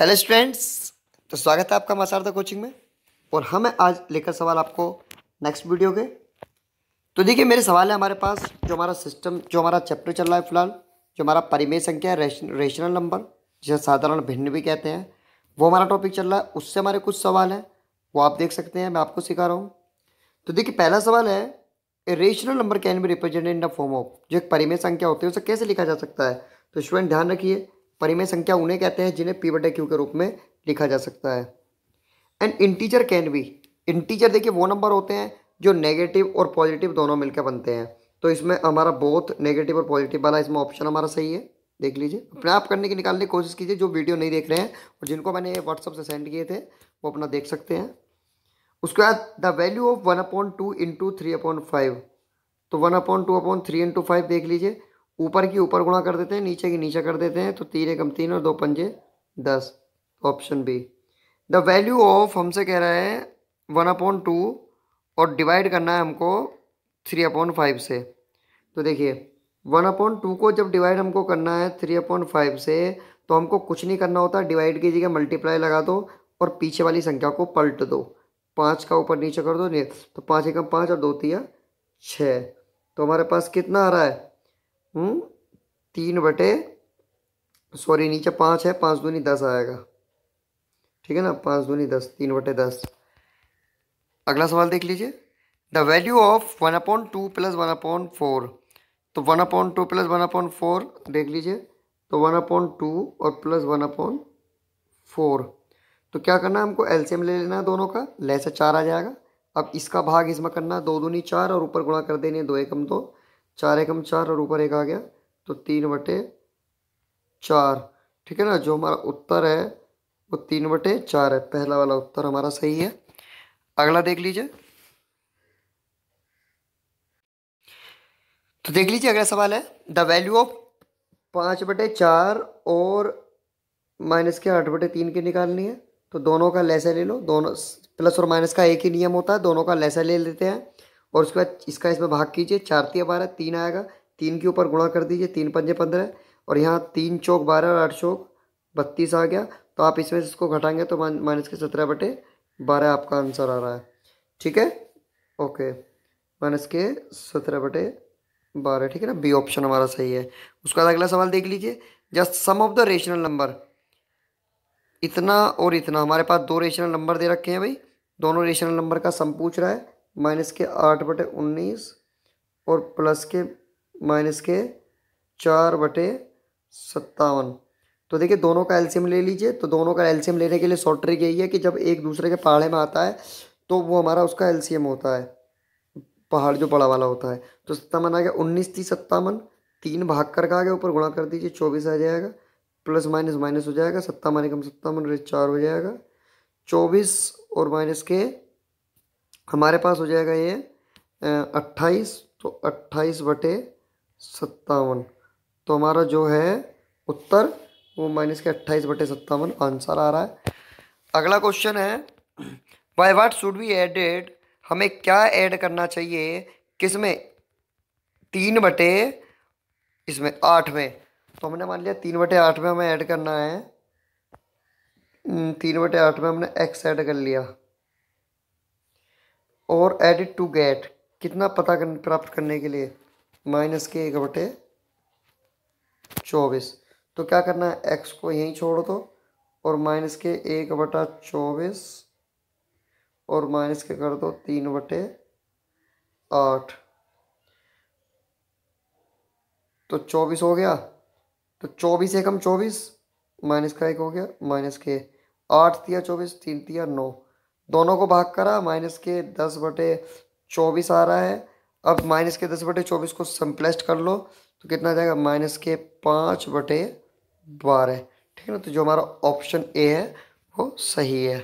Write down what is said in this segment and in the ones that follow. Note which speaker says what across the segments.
Speaker 1: hello students तो स्वागत है आपका मसारदा कोचिंग में और हम आज लेकर सवाल आपको नेक्स्ट वीडियो के तो देखिए मेरे सवाल है हमारे पास जो हमारा सिस्टम जो हमारा चैप्टर चल रहा है फिलहाल जो हमारा परिमेय संख्या रेशन रेशनल नंबर जिसे साधारण भिन्न भी कहते हैं वो हमारा टॉपिक चल रहा है उससे हमारे कुछ सवाल हैं वो आप देख सकते हैं मैं आपको सिखा रहा हूँ तो देखिए पहला सवाल है rational number can be represented in the form of जो एक परिमेय संख्या होती है उसे कैसे लिखा जा सकता है तो स्टूडेंट ध्यान रखिए परिमेय संख्या उन्हें कहते हैं जिन्हें पी बटे क्यू के रूप में लिखा जा सकता है एंड इंटीजर कैन भी इंटीजर देखिए वो नंबर होते हैं जो नेगेटिव और पॉजिटिव दोनों मिलकर बनते हैं तो इसमें हमारा बहुत नेगेटिव और पॉजिटिव वाला इसमें ऑप्शन हमारा सही है देख लीजिए अपने आप करने की निकालने की कोशिश कीजिए जो वीडियो नहीं देख रहे हैं और जिनको मैंने व्हाट्सअप से सेंड किए थे वो अपना देख सकते हैं उसके बाद the value of one point two into three point five तो one point two point three into five देख लीजिए ऊपर की ऊपर गुणा कर देते हैं नीचे की नीचे कर देते हैं तो तीन एकम तीन और दो पंजे दस option B the value of हमसे कह रहा है वन अपॉइंट टू और डिवाइड करना है हमको थ्री अपॉइंट फाइव से तो देखिए वन अपॉइंट टू को जब डिवाइड हमको करना है थ्री अपॉइंट फाइव से तो हमको कुछ नहीं करना होता डिवाइड की जगह मल्टीप्लाई लगा दो और पीछे वाली संख्या को पलट दो पाँच का ऊपर नीचे कर दो नहीं तो पाँच एकम पाँच और दो तीन छः तो हमारे पास कितना आ रहा है हम्म, तीन बटे सॉरी नीचे पाँच है पाँच दूनी दस आएगा ठीक है ना पाँच दूनी दस तीन बटे दस अगला सवाल देख लीजिए the value of one upon two plus one upon four तो one upon two plus one upon four देख लीजिए तो वन अपॉन टू और प्लस वन अपॉन फोर तो क्या करना है हमको एलसीएम ले लेना है दोनों का ले चार आ जाएगा अब इसका भाग इसमें करना दो दूनी चार और ऊपर गुणा कर देने दो एकम दो चार एकम चार और ऊपर एक आ गया तो तीन बटे चार ठीक है ना जो हमारा उत्तर है वो तीन बटे चार है पहला वाला उत्तर हमारा सही है अगला देख लीजिए तो देख लीजिए अगला सवाल है द वैल्यू ऑफ पाँच बटे चार और माइनस के आठ बटे तीन की निकालनी है तो दोनों का लेसा ले लो दोनों प्लस और माइनस का एक ही नियम होता है दोनों का लेसा ले लेते हैं और उसके बाद इसका इसमें भाग कीजिए चार तीन बारह तीन आएगा तीन के ऊपर गुणा कर दीजिए तीन पंजे पंद्रह और यहाँ तीन चौक बारह और आठ चौक बत्तीस आ गया तो आप इसमें से इसको घटाएंगे तो माइनस के सत्रह बटे बारह आपका आंसर आ रहा है ठीक है ओके माइनस के सत्रह बटे बारह ठीक है ना बी ऑप्शन हमारा सही है उसके बाद अगला सवाल देख लीजिए just sum of the rational number इतना और इतना हमारे पास दो रेशनल नंबर दे रखे हैं भाई दोनों रेशनल नंबर का सम पूछ रहा है माइनस के आठ बटे उन्नीस और प्लस के माइनस के चार बटे सत्तावन तो देखिए दोनों का एलसीएम ले लीजिए तो दोनों का एलसीएम लेने के लिए शॉर्ट ट्रिक यही है कि जब एक दूसरे के पहाड़े में आता है तो वो हमारा उसका एलसीएम होता है पहाड़ जो बड़ा वाला होता है तो सत्तावन आ गया उन्नीस थी सत्तावन तीन भाग करके आ गया ऊपर गुणा कर दीजिए चौबीस आ जाएगा प्लस माइनस माइनस हो जाएगा सत्तावन एकम सत्तावन रे चार हो जाएगा चौबीस और माइनस के हमारे पास हो जाएगा ये अट्ठाईस तो अट्ठाईस बटे सत्तावन तो हमारा जो है उत्तर वो माइनस के अट्ठाईस बटे सत्तावन आंसर आ रहा है अगला क्वेश्चन है by what should be added हमें क्या ऐड करना चाहिए किस में तीन बटे इसमें आठ में तो हमने मान लिया तीन बटे आठ में हमें ऐड करना है हम्म, तीन बटे आठ में हमने एक्स ऐड कर लिया और एडिट टू गेट कितना पता कर, प्राप्त करने के लिए माइनस के एक बटे चौबीस तो क्या करना है एक्स को यहीं छोड़ दो और माइनस के एक बटा चौबीस और माइनस के कर दो तीन बटे आठ तो चौबीस हो गया तो चौबीस एकम चौबीस माइनस का एक हो गया माइनस के आठ दिया चौबीस तीन दिया नौ दोनों को भाग करा माइनस के दस बटे चौबीस आ रहा है अब माइनस के दस बटे चौबीस को सम्प्लेस्ट कर लो तो कितना जाएगा माइनस के पाँच बटे बारह ठीक है ना तो जो हमारा ऑप्शन ए है वो सही है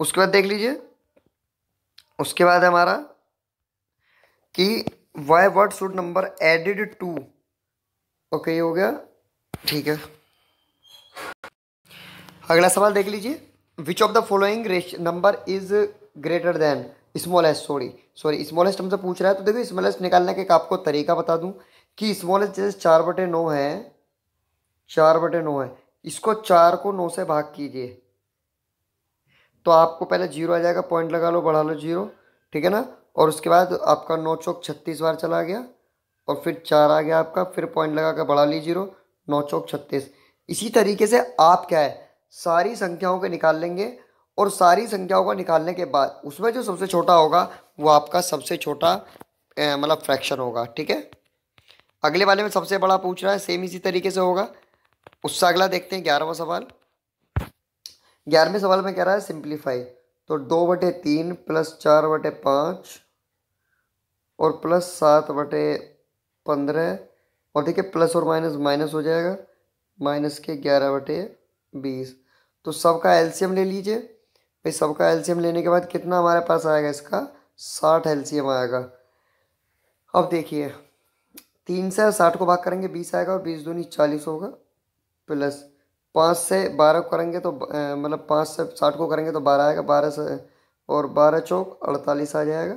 Speaker 1: उसके बाद देख लीजिए उसके बाद हमारा कि why word should number added to okay ये हो गया ठीक है अगला सवाल देख लीजिए which of the following number is greater than smallest sorry sorry smallest हमसे पूछ रहा है तो देखो स्मॉलेस्ट निकालने का एक आपको तरीका बता दूं कि स्मॉलेस्ट जैसे चार बटे नौ है चार बटे नौ है इसको चार को नौ से भाग कीजिए तो आपको पहले जीरो आ जाएगा पॉइंट लगा लो बढ़ा लो जीरो ठीक है ना और उसके बाद आपका नौ चौक छत्तीस बार चला गया और फिर चार आ गया आपका फिर पॉइंट लगा कर बढ़ा ली जीरो नौ चौक छत्तीस इसी तरीके से आप क्या है सारी संख्याओं के निकाल लेंगे और सारी संख्याओं का निकालने के बाद उसमें जो सबसे छोटा होगा वो आपका सबसे छोटा मतलब फ्रैक्शन होगा ठीक है अगले वाले में सबसे बड़ा पूछ रहा है सेम इसी तरीके से होगा उससे अगला देखते हैं ग्यारहवा सवाल ग्यारहवें सवाल में कह रहा है सिंप्लीफाई तो दो बटे तीन प्लस चार बटे पाँच और प्लस सात बटे पंद्रह और देखिए प्लस और माइनस माइनस हो जाएगा माइनस के ग्यारह बटे बीस तो सबका एलसीएम ले लीजिए भाई सबका एलसीएम लेने के बाद कितना हमारे पास आएगा इसका साठ एलसीएम आएगा अब देखिए तीन से साठ को भाग करेंगे बीस आएगा और बीस दूनी चालीस होगा प्लस पाँच से बारह करेंगे तो मतलब पाँच से साठ को करेंगे तो बारह आएगा बारह से और बारह चौक अड़तालीस आ जाएगा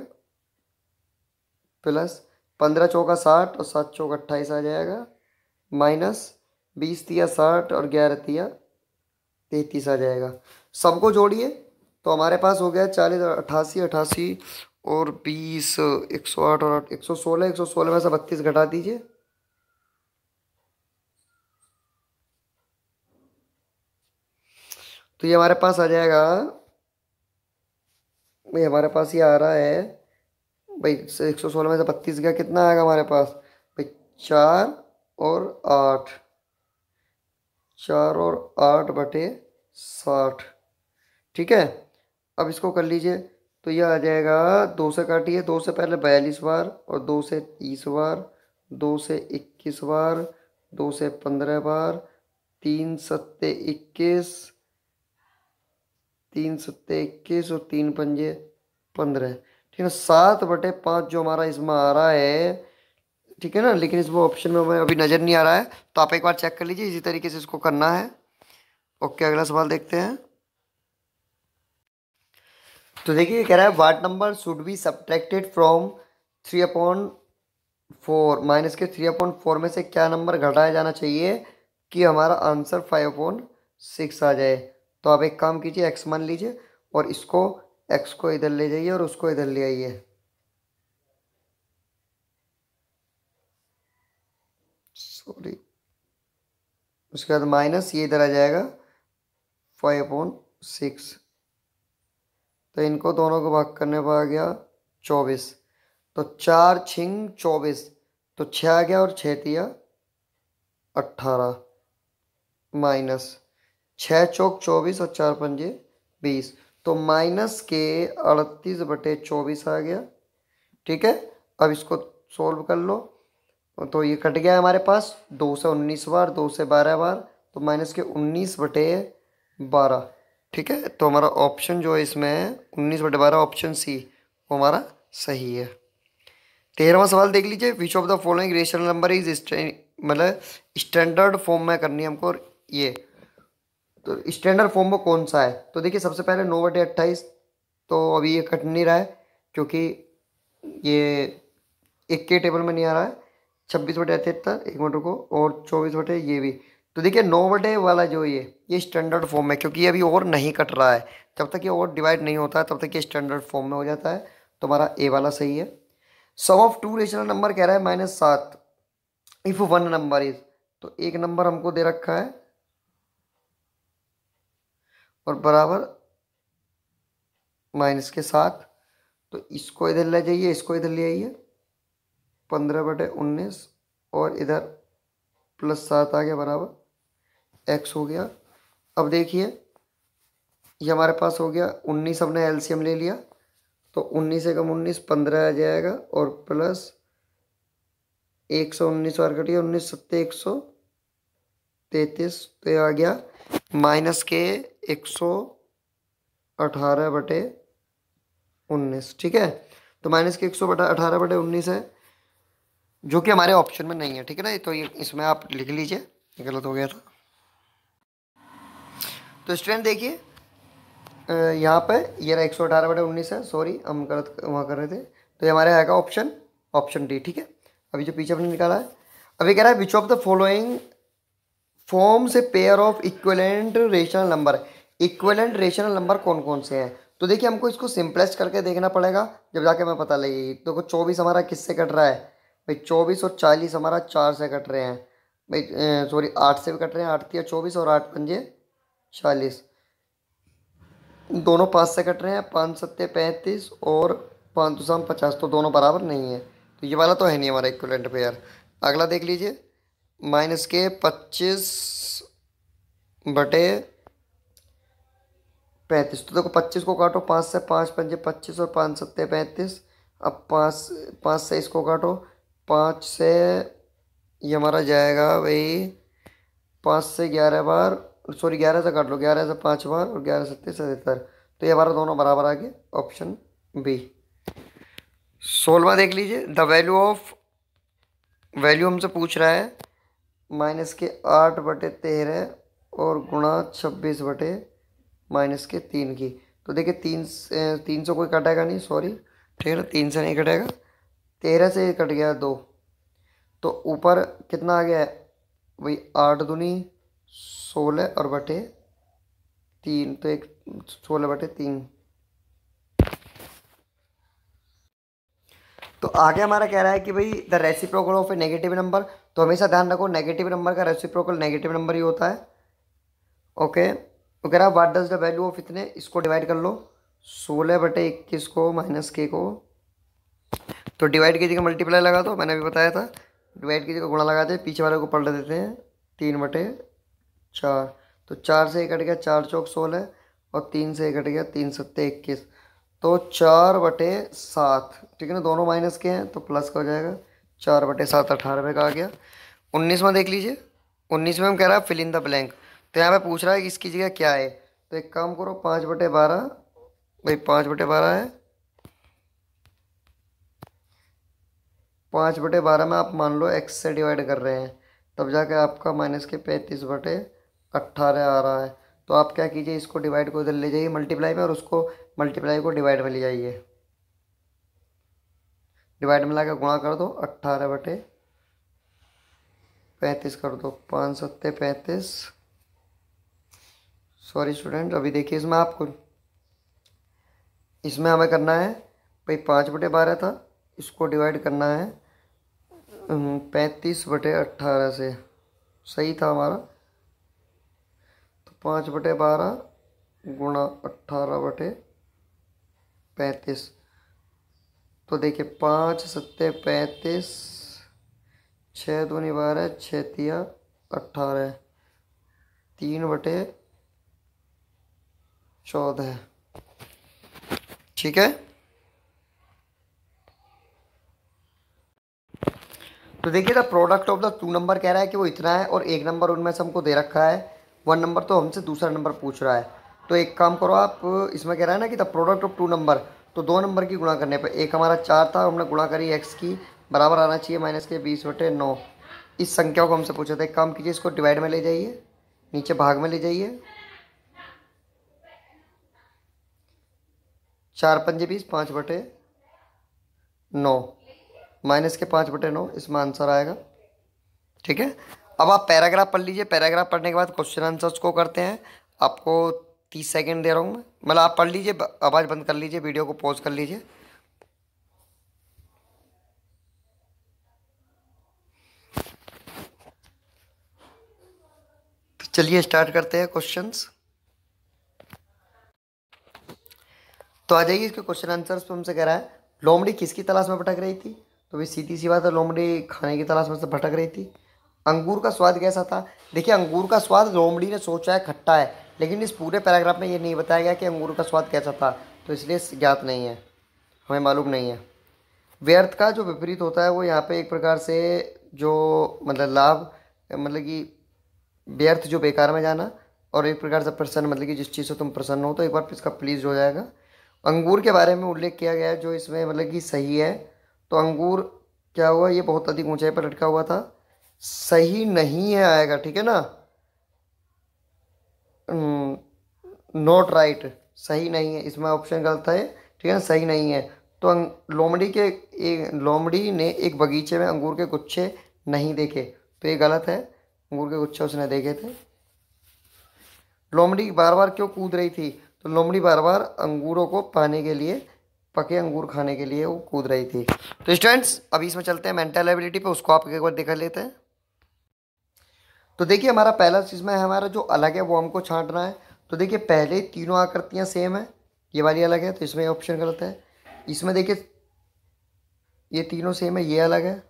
Speaker 1: प्लस पंद्रह चौका साठ और सात चौका अट्ठाईस आ जाएगा माइनस बीस तिया साठ और ग्यारह तिया तैतीस आ जाएगा सबको जोड़िए तो हमारे पास हो गया चालीस अट्ठासी अट्ठासी और बीस एक सौ आठ और आठ एक सौ सोलह एक सौ सोलह में से बत्तीस घटा दीजिए तो ये हमारे पास आ जाएगा ये हमारे पास ये आ रहा है भाई एक सौ सोलह में से बत्तीस गया कितना आएगा हमारे पास भाई चार और आठ चार और आठ बटे साठ ठीक है अब इसको कर लीजिए तो यह आ जाएगा दो से काटिए दो से पहले बयालीस बार और दो से तीस बार दो से इक्कीस बार दो से पंद्रह बार तीन सत्ते इक्कीस तीन सत्ते इक्कीस और तीन पंजे पंद्रह ठीक है सात बटे पाँच जो हमारा इसमें आ रहा है ठीक है ना लेकिन इसमें ऑप्शन में हमें अभी नज़र नहीं आ रहा है तो आप एक बार चेक कर लीजिए इसी तरीके से इसको करना है ओके अगला सवाल देखते हैं तो देखिए कह रहा है what number should be subtracted from three upon four minus के थ्री अपॉन फोर में से क्या नंबर घटाया जाना चाहिए कि हमारा आंसर फाइव अपॉन सिक्स आ जाए तो आप एक काम कीजिए एक्स मान लीजिए और इसको एक्स को इधर ले जाइए और उसको इधर ले आइए सॉरी उसके बाद माइनस ये इधर आ जाएगा फाइव अपॉन सिक्स तो इनको दोनों को भाग करने पर आ गया चौबीस तो चार छिंग चौबीस तो छ आ गया और छः दिया अट्ठारह माइनस छः चौक चौबीस और चार पंजे बीस तो माइनस के अड़तीस बटे चौबीस आ गया ठीक है अब इसको सोल्व कर लो तो ये कट गया हमारे पास दो से उन्नीस बार दो से बारह बार तो माइनस के उन्नीस बटे बारह ठीक है तो हमारा ऑप्शन जो है इसमें उन्नीस बटे बारह ऑप्शन सी वो हमारा सही है तेरहवा सवाल देख लीजिए which of the following rational number is मतलब स्टैंडर्ड फॉर्म में करनी है हमको ये तो स्टैंडर्ड फॉर्म वो कौन सा है तो देखिए सबसे पहले नौ बटे अट्ठाईस तो अभी ये कट नहीं रहा है क्योंकि ये एक के टेबल में नहीं आ रहा है छब्बीस बटे अठहत्तर एक मिनट को और चौबीस बटे ये भी तो देखिए नौ बटे वाला जो ये ये स्टैंडर्ड फॉर्म है क्योंकि ये अभी और नहीं कट रहा है जब तक ये और डिवाइड नहीं होता है तब तक ये स्टैंडर्ड फॉर्म में हो जाता है तो हमारा ए वाला सही है sum of two rational number कह रहा है माइनस सात इफ़ वन नंबर इज तो एक नंबर हमको दे रखा है और बराबर माइनस के साथ तो इसको इधर ले जाइए इसको इधर ले आइए पंद्रह बटे उन्नीस और इधर प्लस सात आ गया बराबर एक्स हो गया अब देखिए ये हमारे पास हो गया उन्नीस हमने एलसीएम ले लिया तो उन्नीस से कम उन्नीस पंद्रह आ जाएगा और प्लस एक सौ उन्नीस और कटिए उन्नीस सत्ते एक सौ तैंतीस तो ये आ गया माइनस के एक सौ अठारह बटे उन्नीस ठीक है तो माइनस के एक सौ बटा अठारह बटे उन्नीस है जो कि हमारे ऑप्शन में नहीं है ठीक है ना तो ये इसमें आप लिख लीजिए गलत हो गया था तो स्टूडेंट देखिए यहाँ पे ये रहा एक सौ अठारह बटे उन्नीस है सॉरी हम गलत वहाँ कर रहे थे तो ये हमारे आएगा ऑप्शन ऑप्शन डी ठीक है अभी जो पीछे अपने निकाला है अभी कह रहा है which of the following forms a pair of equivalent rational number equivalent rational number कौन कौन से हैं तो देखिए हमको इसको सिंपलेस्ट करके देखना पड़ेगा जब जाके हमें पता लगेगी देखो तो चौबीस हमारा किससे कट रहा है भाई चौबीस और चालीस हमारा चार से कट रहे हैं भाई सॉरी आठ से भी कट रहे हैं आठ तीन चौबीस और आठ पंजे चालीस दोनों पाँच से कट रहे हैं पाँच सत्ते पैंतीस और पाँच दो पचास तो दोनों बराबर नहीं है तो ये वाला तो है नहीं हमारा इक्वलेंट पेयर अगला देख लीजिए माइनस के पच्चीस बटे पैंतीस तो देखो पच्चीस को काटो पाँच से पाँच पंजे पच्चीस और पाँच सत्ते पैंतीस अब पाँच पाँच से इसको काटो पाँच से ये हमारा जाएगा भाई पाँच से ग्यारह बार सॉरी ग्यारह से काट लो ग्यारह से पाँच बार और ग्यारह सत्ते सतर तो ये हमारा दोनों बराबर आ गए ऑप्शन बी सोलवा देख लीजिए द वैल्यू ऑफ वैल्यू हमसे पूछ रहा है माइनस के आठ बटे तेरह और गुणा छब्बीस बटे माइनस के तीन की तो देखिए तीन तीन सौ कोई कटेगा नहीं सॉरी ठीक है ना तीन से नहीं कटेगा तेरह से कट गया दो तो ऊपर कितना आ गया है वही आठ दुनी सोलह और बटे तीन तो एक सोलह बटे तीन तो आगे हमारा कह रहा है कि भाई the reciprocal of a negative number तो हमेशा ध्यान रखो नेगेटिव नंबर का रेसिप्रोकल नेगेटिव नंबर ही होता है ओके वगैरह what does the value of इतने इसको डिवाइड कर लो सोलह बटे इक्कीस को माइनस के को तो डिवाइड कीजिएगा मल्टीप्लाई लगा दो मैंने अभी बताया था डिवाइड कीजिएगा गुणा लगा दे पीछे वाले को पलट देते हैं तीन बटे चार तो चार से एक कट गया चार चौक सोलह और तीन से एक कट गया तीन सत्ते इक्कीस तो चार बटे सात ठीक है ना दोनों माइनस के हैं तो प्लस का हो जाएगा चार बटे सात अठारहवें का आ गया उन्नीसवा देख लीजिए उन्नीस में हम कह रहा है फिल इन द ब्लैंक तो यहाँ पे पूछ रहा है कि इसकी जगह क्या है तो एक काम करो पाँच बटे बारह भाई पाँच बटे बारह है पाँच बटे बारह में आप मान लो एक्स से डिवाइड कर रहे हैं तब जाके आपका माइनस के पैंतीस बटे अट्ठारह आ रहा है तो आप क्या कीजिए इसको डिवाइड को इधर ले जाइए मल्टीप्लाई में और उसको मल्टीप्लाई को डिवाइड में ले जाइए डिवाइड में लाकर गुणा कर दो अट्ठारह बटे पैंतीस कर दो पाँच सत्ते पैंतीस सॉरी स्टूडेंट अभी देखिए इसमें आपको इसमें हमें करना है भाई पाँच बटे बारह था इसको डिवाइड करना है पैंतीस बटे अट्ठारह से सही था हमारा तो पाँच बटे बारह गुणा अट्ठारह बटे पैंतीस तो देखिए पाँच सत्ते पैंतीस छः दूनी बारह छः तिया अट्ठारह तीन बटे चौदह ठीक है तो देखिए the product of the two number कह रहा है कि वो इतना है और एक नंबर उनमें से हमको दे रखा है वन नंबर तो हमसे दूसरा नंबर पूछ रहा है तो एक काम करो आप इसमें कह रहा है ना कि the product of two number तो दो नंबर की गुणा करने पर एक हमारा चार था हमने गुणा करी एक्स की बराबर आना चाहिए माइनस के बीस बटे नौ इस संख्या को हमसे पूछा था एक काम कीजिए इसको डिवाइड में ले जाइए नीचे भाग में ले जाइए चार पंजे बीस पाँच बटे नौ माइनस के पाँच बटे नौ इसमें आंसर आएगा ठीक है अब आप पैराग्राफ पढ़ लीजिए पैराग्राफ पढ़ने के बाद क्वेश्चन आंसर्स को करते हैं आपको तीस सेकेंड दे रहा हूँ मैं मतलब आप पढ़ लीजिए आवाज़ बंद कर लीजिए वीडियो को पॉज कर लीजिए तो चलिए स्टार्ट करते हैं क्वेश्चंस तो आ जाइए इसके क्वेश्चन आंसर्स पे हमसे कह रहा है लोमड़ी किसकी तलाश में भटक रही थी तो भी सीधी सी बात है लोमड़ी खाने की तलाश में से भटक रही थी अंगूर का स्वाद कैसा था देखिए अंगूर का स्वाद लोमड़ी ने सोचा है खट्टा है लेकिन इस पूरे पैराग्राफ में ये नहीं बताया गया कि अंगूर का स्वाद कैसा था तो इसलिए ज्ञात नहीं है हमें मालूम नहीं है व्यर्थ का जो विपरीत होता है वो यहाँ पे एक प्रकार से जो मतलब लाभ मतलब कि व्यर्थ जो बेकार में जाना और एक प्रकार से प्रसन्न मतलब कि जिस चीज़ से तुम प्रसन्न हो तो एक बार इसका प्लीज हो जाएगा अंगूर के बारे में उल्लेख किया गया है जो इसमें मतलब कि सही है तो अंगूर क्या हुआ ये बहुत अधिक ऊंचाई पर लटका हुआ था सही नहीं है आएगा ठीक है ना नोट राइट सही नहीं है इसमें ऑप्शन गलत है ठीक है सही नहीं है तो लोमड़ी के एक लोमड़ी ने एक बगीचे में अंगूर के गुच्छे नहीं देखे तो ये गलत है अंगूर के गुच्छे उसने देखे थे लोमड़ी बार बार क्यों कूद रही थी तो लोमड़ी बार बार अंगूरों को पाने के लिए पके अंगूर खाने के लिए वो कूद रही थी तो स्टूडेंट्स अभी इसमें चलते हैं मेंटल एबिलिटी पर उसको आप एक बार देख लेते हैं तो देखिए हमारा पहला चीज़ में हमारा जो अलग है वो हमको छाँटना है तो देखिए पहले तीनों आकृतियाँ सेम है ये वाली अलग है तो इसमें ऑप्शन गलत है इसमें देखिए ये तीनों सेम है ये अलग है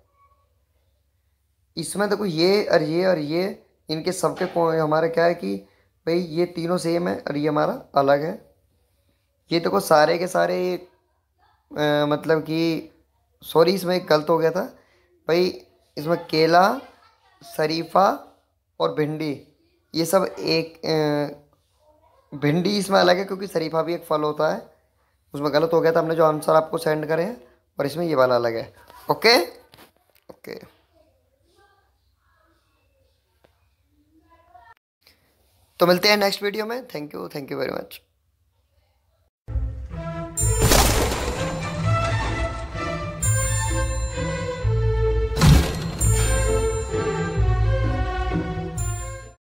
Speaker 1: इसमें देखो ये और ये और ये इनके सबके हमारा क्या है कि भाई ये तीनों सेम है और ये हमारा अलग है ये देखो सारे के सारे आ, मतलब कि सॉरी इसमें गलत हो गया था भाई इसमें केला शरीफा और भिंडी ये सब एक आ, भिंडी इसमें अलग है क्योंकि शरीफा भी एक फल होता है उसमें गलत हो गया था तो हमने जो आंसर आपको सेंड करे हैं और इसमें ये वाला अलग है ओके ओके तो मिलते हैं नेक्स्ट वीडियो में thank you thank you very much